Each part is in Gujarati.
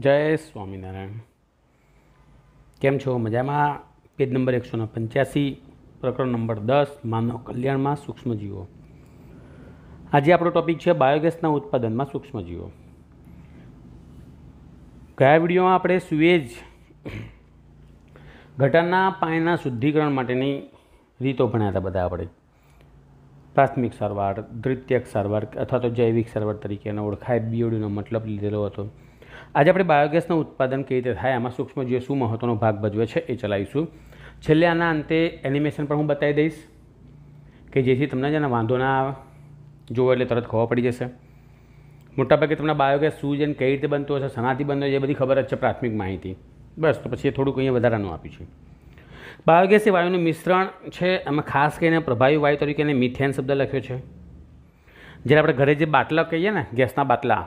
જય સ્વામિનારાયણ કેમ છો મજામાં પેજ નંબર એકસોને પંચ્યાસી પ્રકરણ નંબર દસ માનવ કલ્યાણમાં સૂક્ષ્મજીવો આજે આપણો ટૉપિક છે બાયોગેસના ઉત્પાદનમાં સૂક્ષ્મજીવો ગયા વિડીયોમાં આપણે સુએજ ગટરના પાણીના શુદ્ધિકરણ માટેની રીતો ભણ્યા હતા બધા આપણે પ્રાથમિક સારવાર દ્વિતીયક સારવાર અથવા તો જૈવિક સારવાર તરીકે એને ઓળખાય બીઓડીનો મતલબ લીધેલો હતો આજે આપણે બાયોગેસના ઉત્પાદન કેવી રીતે થાય આમાં સૂક્ષ્મ જે શું મહત્વનો ભાગ ભજવે છે એ ચલાવીશું છેલ્લે આના અંતે એનિમેશન પણ હું બતાવી દઈશ કે જેથી તમને જેને વાંધો ના આવે જોવો એટલે તરત ખોવા પડી જશે મોટાભાગે તમને બાયોગેસ શું છે કઈ રીતે બનતો હશે શનાથી બનતો એ બધી ખબર જ છે પ્રાથમિક માહિતી બસ તો પછી એ થોડુંક અહીંયા વધારાનું આપ્યું છે બાયોગેસ એ વાયુનું મિશ્રણ છે એમાં ખાસ કરીને પ્રભાવી વાયુ તરીકે એને મિથેન શબ્દ લખ્યો છે જ્યારે આપણે ઘરે જે બાટલા કહીએ ને ગેસના બાટલા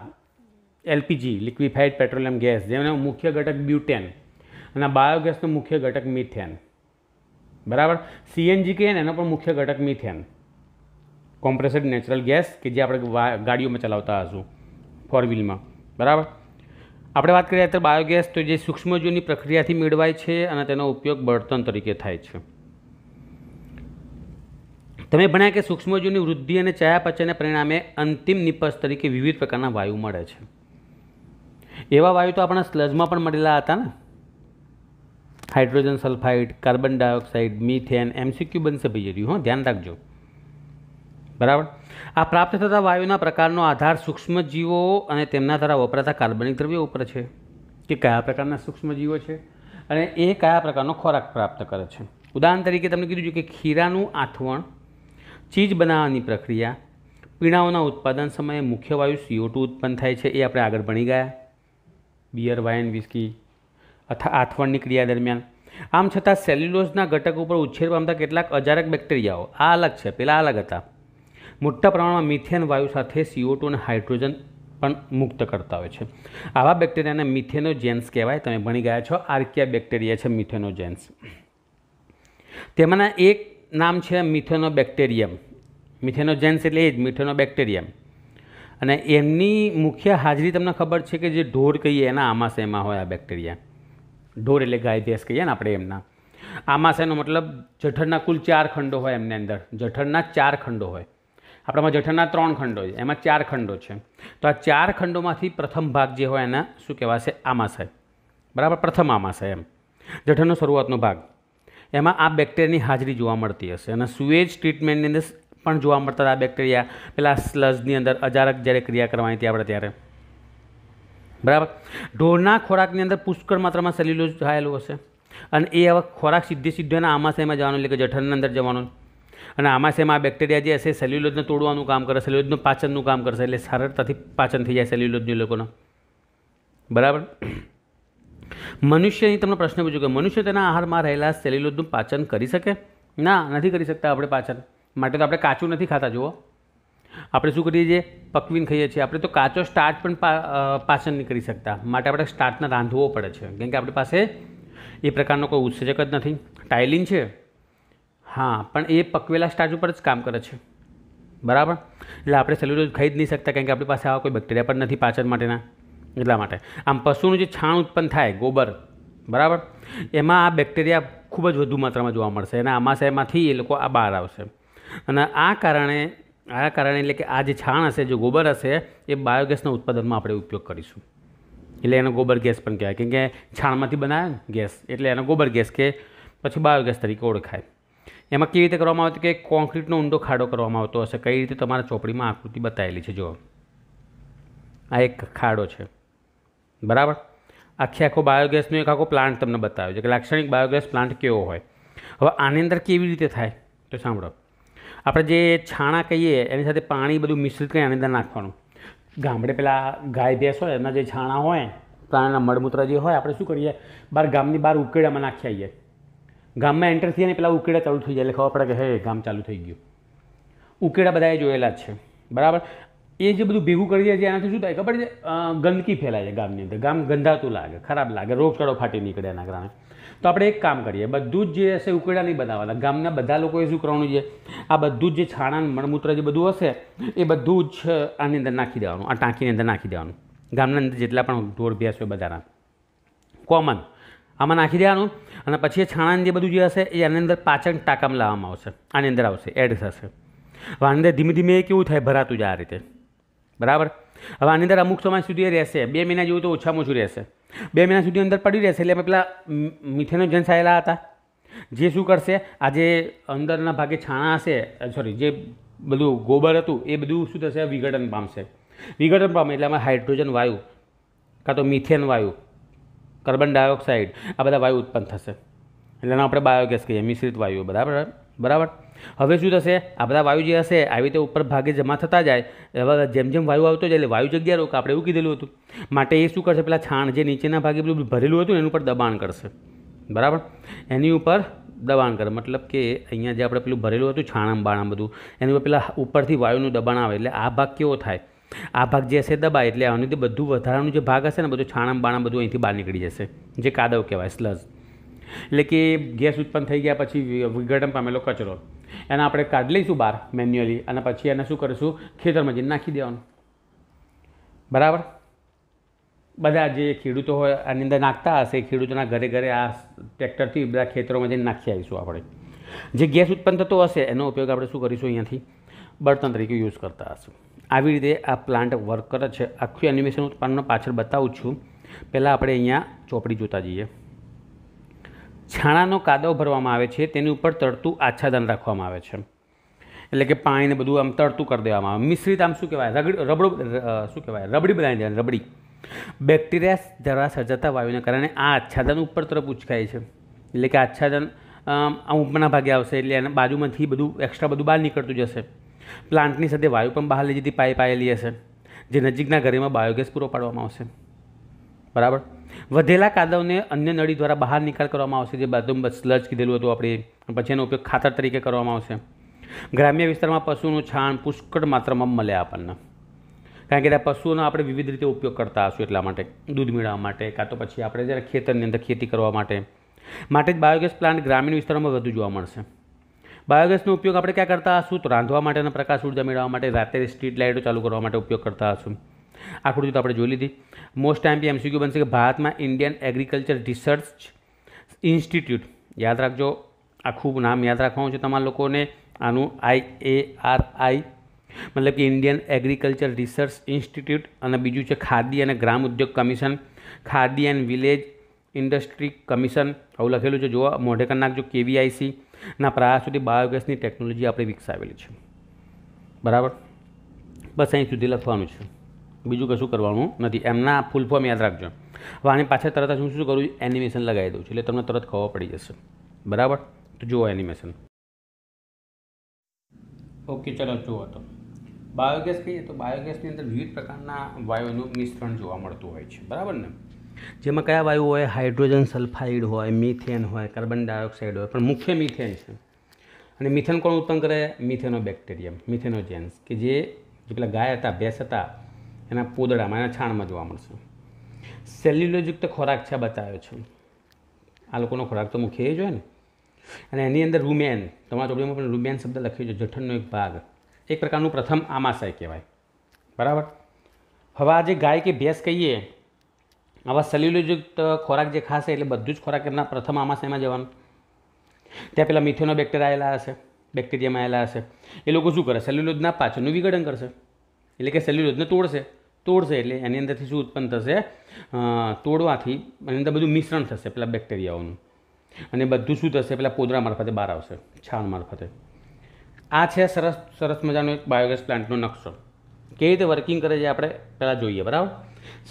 એલપીજી લિક્વિફાઈડ પેટ્રોલિયમ ગેસ જેનો મુખ્ય ઘટક બ્યુટેન અને બાયોગેસનો મુખ્ય ઘટક મિથેન બરાબર સીએનજી કહીએ એનો પણ મુખ્ય ઘટક મિથેન કોમ્પ્રેસડ નેચરલ ગેસ કે જે આપણે ગાડીઓમાં ચલાવતા હશું ફોર વ્હીલમાં બરાબર આપણે વાત કરીએ અત્યારે બાયોગેસ તો જે સૂક્ષ્મજીવની પ્રક્રિયાથી મેળવાય છે અને તેનો ઉપયોગ બળતણ તરીકે થાય છે તમે ભણ્યા કે સૂક્ષ્મજીવની વૃદ્ધિ અને ચયાપચયને પરિણામે અંતિમ નિપજ તરીકે વિવિધ પ્રકારના વાયુ મળે છે એવા વાયુ તો આપણા સ્લજમાં પણ મળેલા હતા ને hydrogen sulphide carbon dioxide methane એમસીક્યુ બનશે ભૈયર્યું હો ધ્યાન રાખજો બરાબર આ પ્રાપ્ત થતા વાયુના પ્રકારનો આધાર સૂક્ષ્મજીવો અને તેમના દ્વારા વપરાતા કાર્બનિક દ્રવ્યો ઉપર છે કે કયા પ્રકારના સૂક્ષ્મજીવો છે અને એ કયા પ્રકારનો ખોરાક પ્રાપ્ત કરે છે ઉદાહરણ તરીકે તમને કીધું છે કે ખીરાનું આથવણ ચીજ બનાવવાની પ્રક્રિયા પીણાઓના ઉત્પાદન સમયે મુખ્ય વાયુ સીઓ ટુ ઉત્પન્ન થાય છે એ આપણે આગળ ભણી ગયા બિયર વાઇન વિસ્કી અથવા આથવણની ક્રિયા દરમિયાન આમ છતાં સેલ્યુલોઝના ઘટક ઉપર ઉછેર પામતા કેટલાક અજારક બેક્ટેરિયાઓ આ અલગ છે પેલા અલગ હતા મોટા પ્રમાણમાં મિથેન વાયુ સાથે સીઓ અને હાઇડ્રોજન પણ મુક્ત કરતા હોય છે આવા બેક્ટેરિયાને મિથેનોજેન્સ કહેવાય તમે ભણી ગયા છો આર્કિયા બેક્ટેરિયા છે મિથેનોજેન્સ તેમાંના એક નામ છે મિથેનોબેક્ટેરિયમ મિથેનોજેન્સ એટલે એ જ બેક્ટેરિયમ અને એમની મુખ્ય હાજરી તમને ખબર છે કે જે ઢોર કહીએ એના આમાશયમાં હોય આ બેક્ટેરિયા ઢોર એટલે ગાય ભેંસ કહીએ ને આપણે એમના આમાશયનો મતલબ જઠરના કુલ ચાર ખંડો હોય એમની અંદર જઠરના ચાર ખંડો હોય આપણામાં જઠરના ત્રણ ખંડો હોય એમાં ચાર ખંડો છે તો આ ચાર ખંડોમાંથી પ્રથમ ભાગ જે હોય એના શું કહેવાશે આમાશય બરાબર પ્રથમ આમાશય એમ જઠરનો શરૂઆતનો ભાગ એમાં આ બેક્ટેરિયાની હાજરી જોવા મળતી હશે અને સુએજ ટ્રીટમેન્ટની અંદર પણ જોવા મળતા હતા બેક્ટેરિયા પેલા સ્લઝની અંદર અજારક જ્યારે ક્રિયા કરવાની હતી આપણે ત્યારે બરાબર ઢોરના ખોરાકની અંદર પુષ્કળ માત્રામાં સેલ્યુલોઝ થયેલું હશે અને એ હવે ખોરાક સીધે સીધો એના આમાશયમાં જવાનું એટલે કે જઠરની અંદર જવાનું અને આમાશયમાં આ બેક્ટેરિયા જે હશે સેલ્યુલોજને તોડવાનું કામ કરે સેલ્યુલોઝનું પાચનનું કામ કરશે એટલે સરળતાથી પાચન થઈ જાય સેલ્યુલોઝની લોકોનો બરાબર મનુષ્યની તમને પ્રશ્ન પૂછ્યો કે મનુષ્ય તેના આહારમાં રહેલા સેલ્યુલોઝનું પાચન કરી શકે ના નથી કરી શકતા આપણે પાચન માટે તો આપણે કાચું નથી ખાતા જુઓ આપણે શું કરીએ છીએ પકવીને ખાઈએ છીએ આપણે તો કાચો સ્ટાર્ટ પણ પાચન નહીં કરી શકતા માટે આપણે સ્ટાર્ચને રાંધવો પડે છે કેમ કે આપણી પાસે એ પ્રકારનો કોઈ ઉત્સેજક જ નથી ટાઇલિન છે હા પણ એ પકવેલા સ્ટાર્ચ ઉપર જ કામ કરે છે બરાબર એટલે આપણે સેલ્યુલોઝ ખાઈ જ નહીં શકતા કેમ કે આપણી પાસે આવા કોઈ બેક્ટેરિયા પણ નથી પાચન માટેના એટલા માટે આમ પશુનું જે છાણ ઉત્પન્ન થાય ગોબર બરાબર એમાં આ બેક્ટેરિયા ખૂબ જ વધુ માત્રામાં જોવા મળશે અને એમાંથી એ લોકો આ બહાર આવશે અને આ કારણે આ કારણે એટલે કે આ જે છાણ હશે જે ગોબર હશે એ બાયોગેસના ઉત્પાદનમાં આપણે ઉપયોગ કરીશું એટલે એનો ગોબર ગેસ પણ કહેવાય કેમ કે છાણમાંથી બનાવે ગેસ એટલે એનો ગોબર ગેસ કે પછી બાયોગેસ તરીકે ઓળખાય એમાં કેવી રીતે કરવામાં આવતું કે કોન્ક્રીટનો ઊંડો ખાડો કરવામાં આવતો હશે કઈ રીતે તમારા ચોપડીમાં આકૃતિ બતાવેલી છે જો આ એક ખાડો છે બરાબર આખી આખો બાયોગેસનો એક આખો પ્લાન્ટ તમને બતાવ્યો છે કે લાક્ષણિક બાયોગેસ પ્લાન્ટ કેવો હોય હવે આની અંદર કેવી રીતે થાય તો સાંભળો આપણે જે છાણા કહીએ એની સાથે પાણી બધું મિશ્રિત કરી આની અંદર નાખવાનું ગામડે પેલા ગાય ભેંસ હોય એમના જે છાણા હોય પ્રાણીના મળમૂત્ર જે હોય આપણે શું કરીએ બહાર ગામની બહાર ઉકેડામાં નાખી આવીએ ગામમાં એન્ટર થઈ અને પેલા ઉકેડા ચાલુ થઈ જાય એટલે ખબર પડે કે હે ગામ ચાલુ થઈ ગયું ઉકેડા બધાએ જોયેલા જ છે બરાબર એ જે બધું ભેગું કરી દે છે એનાથી શું થાય ખબર છે ગંદકી ફેલાય છે ગામની અંદર ગામ ગંધાતું લાગે ખરાબ લાગે રોગચાળો ફાટી નીકળે એના કારણે તો આપણે એક કામ કરીએ બધું જ જે હશે ઉકેડા નહીં બનાવવાના ગામના બધા લોકોએ શું કરવાનું છે આ બધું જ જે છાણા મળમૂત્ર જે બધું હશે એ બધું જ આની અંદર નાખી દેવાનું આ ટાંકીની અંદર નાખી દેવાનું ગામના અંદર જેટલા પણ ઢોર ભેંસ હોય બધાના કોમન આમાં નાખી દેવાનું અને પછી એ છાણાને જે બધું જે હશે એ આની અંદર પાચન ટાંકામાં લાવવામાં આવશે આની અંદર આવશે એડ થશે વાંદે ધીમે ધીમે એ કેવું થાય ભરાતું જાય આ રીતે બરાબર હવે આની અંદર અમુક સમય સુધી રહેશે બે મહિના જેવું તો ઓછામાં ઓછું રહેશે બે મહિના સુધી અંદર પડી રહેશે એટલે પેલા મિથેનોજન્સ આવેલા હતા જે શું કરશે આજે અંદરના ભાગે છાણા હશે સોરી જે બધું ગોબર હતું એ બધું શું થશે વિઘટન પામશે વિઘટન પામે એટલે આમાં હાઇડ્રોજન વાયુ કાં તો મિથેન વાયુ કાર્બન ડાયોક્સાઇડ આ બધા વાયુ ઉત્પન્ન થશે એટલે આપણે બાયોગેસ કહીએ મિશ્રિત વાયુ બરાબર બરાબર હવે શું થશે આ બધા વાયુ જે હશે આવી રીતે ઉપર ભાગે જમા થતા જાય હવે જેમ જેમ વાયુ આવતો જાય એટલે વાયુ જગ્યા રોક આપણે એવું કીધેલું હતું માટે એ શું કરશે પેલા છાણ જે નીચેના ભાગે પેલું ભરેલું હતું એની ઉપર દબાણ કરશે બરાબર એની ઉપર દબાણ કરે મતલબ કે અહીંયા જે આપણે પેલું ભરેલું હતું છાણામ બાણામ બધું એની ઉપર પેલા ઉપરથી વાયુનું દબાણ આવે એટલે આ ભાગ કેવો થાય આ ભાગ જે હશે દબાય એટલે આનું બધું વધારાનું જે ભાગ હશે ને બધું છાણામ બાણામ બધું અહીંથી બહાર નીકળી જશે જે કાદવ કહેવાય સ્લઝ એટલે કે ગેસ ઉત્પન્ન થઈ ગયા પછી વિઘટન પામેલો કચરો એને આપણે કાઢી લઈશું બહાર મેન્યુઅલી અને પછી એને શું કરીશું ખેતરમાં જઈને નાખી દેવાનું બરાબર બધા જે ખેડૂતો હોય આની અંદર નાખતા હશે ખેડૂતોના ઘરે ઘરે આ ટ્રેક્ટરથી બધા ખેતરોમાં જઈને નાખી આવીશું આપણે જે ગેસ ઉત્પન્ન થતો હશે એનો ઉપયોગ આપણે શું કરીશું અહીંયાથી બળતણ તરીકે યુઝ કરતા હશું આવી રીતે આ પ્લાન્ટ વર્ક કરે છે આખું એનિમેશન હું પાછળ બતાવું છું પહેલાં આપણે અહીંયા ચોપડી જોતા જઈએ છાણાનો કાદવ ભરવામાં આવે છે તેની ઉપર તળતું આચ્છાદન રાખવામાં આવે છે એટલે કે પાણીને બધું આમ તળતું કરી દેવામાં આવે મિશ્રિત આમ શું કહેવાય રગડ રબડો શું કહેવાય રબડી બનાવી દેવાની રબડી બેક્ટેરિયા દ્વારા સર્જાતા વાયુને કારણે આ આચ્છાદન ઉપર તરફ ઉચકાય છે એટલે કે આચ્છાદન આ ઉપરના ભાગે આવશે એટલે એના બાજુમાંથી બધું એક્સ્ટ્રા બધું બહાર નીકળતું જશે પ્લાન્ટની સાથે વાયુ પણ બહાર લઈ જતી પાઇપ આવેલી હશે જે નજીકના ઘરેમાં બાયોગેસ પૂરો પાડવામાં આવશે બરાબર વધેલા કાદવને અન્ય નળી દ્વારા બહાર નિકાલ કરવામાં આવશે જે બાથરૂમ સ્લજ કીધેલું હતું આપણે પછી એનો ઉપયોગ ખાતર તરીકે કરવામાં આવશે ગ્રામ્ય વિસ્તારમાં પશુનું છાણ પુષ્કળ માત્રામાં મળે આપણને કારણ કે ત્યાં પશુઓનો આપણે વિવિધ રીતે ઉપયોગ કરતા હશું એટલા માટે દૂધ મેળવવા માટે કાં તો પછી આપણે જ્યારે ખેતરની અંદર ખેતી કરવા માટે માટે જ બાયોગેસ પ્લાન્ટ ગ્રામીણ વિસ્તારોમાં વધુ જોવા મળશે બાયોગેસનો ઉપયોગ આપણે ક્યાં કરતા હશું તો રાંધવા માટેના પ્રકાશ ઉર્જા મેળવવા માટે રાત્રે સ્ટ્રીટ લાઇટો ચાલુ કરવા માટે ઉપયોગ કરતા હશું આકૃતિ તો આપણે જોઈ લીધી મોસ્ટ ટાઈમ બી એમસીક્યુ બનશે કે ભારતમાં ઇન્ડિયન એગ્રીકલ્ચર રિસર્ચ ઇન્સ્ટિટ્યૂટ યાદ રાખજો આ ખૂબ નામ યાદ રાખવાનું છે તમારા લોકોને આનું આઈ એ આર આઈ મતલબ કે ઇન્ડિયન એગ્રીકલ્ચર રિસર્ચ ઇન્સ્ટિટ્યૂટ અને બીજું છે ખાદી અને ગ્રામ ઉદ્યોગ commission Khadi and village industry commission આવું લખેલું છે જોવા મોઢે કરી નાખજો કેવીઆઈસી ના પ્રયાસ સુધી બાયોગેસની ટેકનોલોજી આપણે વિકસાવેલી છે બરાબર બસ અહીં સુધી લખવાનું છે બીજું કશું કરવાનું નથી એમના ફૂલ ફોર્મ યાદ રાખજો હવે આની પાછળ તરત જ હું શું કરું એનિમેશન લગાવી દઉં છું એટલે તમને તરત ખબર પડી જશે બરાબર તો જુઓ એનિમેશન ઓકે ચલો જુઓ તો બાયોગેસ કહીએ તો બાયોગેસની અંદર વિવિધ પ્રકારના વાયુઓનું મિશ્રણ જોવા મળતું હોય છે બરાબર ને જેમાં કયા વાયુ હોય હાઇડ્રોજન સલ્ફાઇડ હોય મિથેન હોય કાર્બન ડાયોક્સાઇડ હોય પણ મુખ્ય મિથેન છે અને મિથેન કોણ ઉત્પન્ન કરે મિથેનો બેક્ટેરિયમ મિથેનોજેન્સ કે જે જે પેલા ગાય હતા ભેંસ હતા એના પોદડામાં એના છાણમાં જોવા મળશે સેલ્યુલોયુક્ત ખોરાક છે બતાવ્યો છે આ લોકોનો ખોરાક તો મુખ્ય એ જ હોય ને અને એની અંદર રૂમેન તમારા ચોપડીમાં પણ રૂમેન શબ્દ લખ્યો છે જઠનનો એક ભાગ એક પ્રકારનું પ્રથમ આમાશય કહેવાય બરાબર હવે આ જે ગાય કે ભેંસ કહીએ આવા સેલ્યુલોયુક્ત ખોરાક જે ખાશે એટલે બધું જ ખોરાક એમના પ્રથમ આમાશયમાં જવાનું ત્યાં પેલા મિથેનો બેક્ટેરિયા આવેલા હશે બેક્ટેરિયામાં આવેલા હશે એ લોકો શું કરે સેલ્યુલોજના પાછળનું વિઘટન કરશે એટલે કે સેલ્યુલોઝને તોડશે તોડશે એટલે એની અંદરથી શું ઉત્પન્ન થશે તોડવાથી એની અંદર બધું મિશ્રણ થશે પેલા બેક્ટેરિયાઓનું અને બધું શું થશે પેલા પોદરા મારફતે બહાર આવશે છાણ મારફતે આ છે સરસ સરસ મજાનો એક બાયોગેસ પ્લાન્ટનો નકશો કેવી રીતે વર્કિંગ કરે છે આપણે પહેલાં જોઈએ બરાબર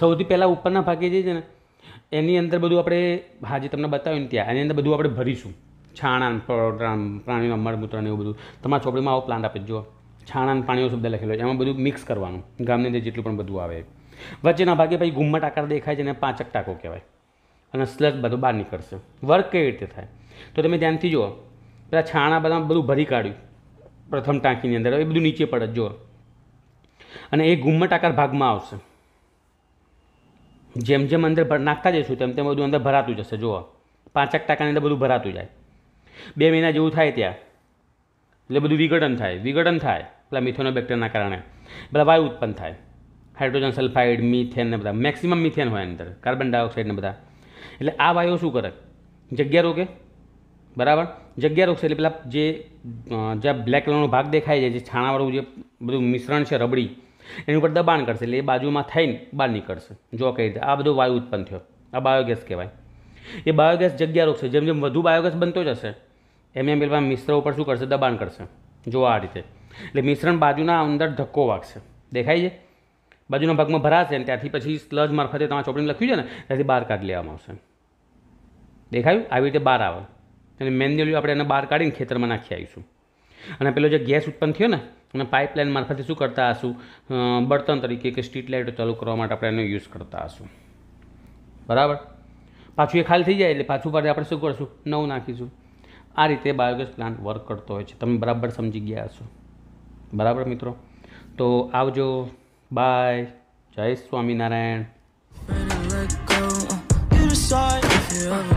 સૌથી પહેલાં ઉપરના ભાગે જે છે ને એની અંદર બધું આપણે હા જે તમને બતાવ્યું ત્યાં એની અંદર બધું આપણે ભરીશું છાણા પ્રાણીનું અમળ મૂત્ર ને એવું બધું તમારા ચોપડીમાં આવો પ્લાન્ટ આપી જુઓ છાણા અને પાણીનો શબ્દ લખેલો છે એમાં બધું મિક્સ કરવાનું ગામની અંદર જેટલું પણ બધું આવે વચ્ચેના ભાગે પછી ઘુમ્મટ આકાર દેખાય છે અને પાંચક ટાંકો કહેવાય અને સ્લજ બધું બહાર નીકળશે વર્ક કેવી રીતે થાય તો તમે ધ્યાનથી જુઓ પેલા છાણા બધા બધું ભરી કાઢ્યું પ્રથમ ટાંકીની અંદર એ બધું નીચે પડે જુઓ અને એ ઘુમ્મટ આકાર ભાગમાં આવશે જેમ જેમ અંદર ભર નાખતા જઈશું તેમ તેમ બધું અંદર ભરાતું જશે જુઓ પાંચક ટાંકાની અંદર બધું ભરાતું જાય બે મહિના જેવું થાય ત્યાં એટલે બધું વિઘટન થાય વિઘટન થાય પેલા મિથોનોબેક્ટરના કારણે પેલા વાયુ ઉત્પન્ન થાય હાઇડ્રોજન સલ્ફાઇડ મિથેન ને બધા મેક્સિમમ મિથેન હોય અંદર કાર્બન ડાયોક્સાઇડ ને બધા એટલે આ વાયુઓ શું કરે જગ્યા રોકે બરાબર જગ્યા રોકશે એટલે પેલા જે જ્યાં બ્લેક કલરનો ભાગ દેખાય છે જે છાણાવાળું જે બધું મિશ્રણ છે રબડી એની ઉપર દબાણ કરશે એટલે એ બાજુમાં થઈને બહાર નીકળશે જો કઈ રીતે આ બધો વાયુ ઉત્પન્ન થયો આ બાયોગેસ કહેવાય એ બાયોગેસ જગ્યા રોકશે જેમ જેમ વધુ બાયોગેસ બનતો જશે એમને પેલા મિશ્ર ઉપર શું કરશે દબાણ કરશે જો આ રીતે એટલે મિશ્રણ બાજુના અંદર ધક્કો વાગશે દેખાય છે બાજુના ભાગમાં ભરાશે અને ત્યાંથી પછી સ્લજ મારફતે તમારા ચોપડીમાં લખ્યું છે ને ત્યાંથી બહાર કાઢી લેવામાં આવશે દેખાયું આવી રીતે બહાર આવે અને મેન્યુઅલી આપણે એને બહાર કાઢીને ખેતરમાં નાખી આવીશું અને પેલો જે ગેસ ઉત્પન્ન થયો ને અને પાઇપલાઇન મારફતે શું કરતા હશું બળતણ તરીકે કે સ્ટ્રીટ લાઇટ ચાલુ કરવા માટે આપણે એનો યુઝ કરતા હશું બરાબર પાછું એ ખાલી થઈ જાય એટલે પાછું પાડે આપણે શું કરીશું નવું નાખીશું આ રીતે બાયોગેસ પ્લાન્ટ વર્ક કરતો હોય છે તમે બરાબર સમજી ગયા હશો બરાબર મિત્રો તો આવજો બાય જય સ્વામિનારાયણ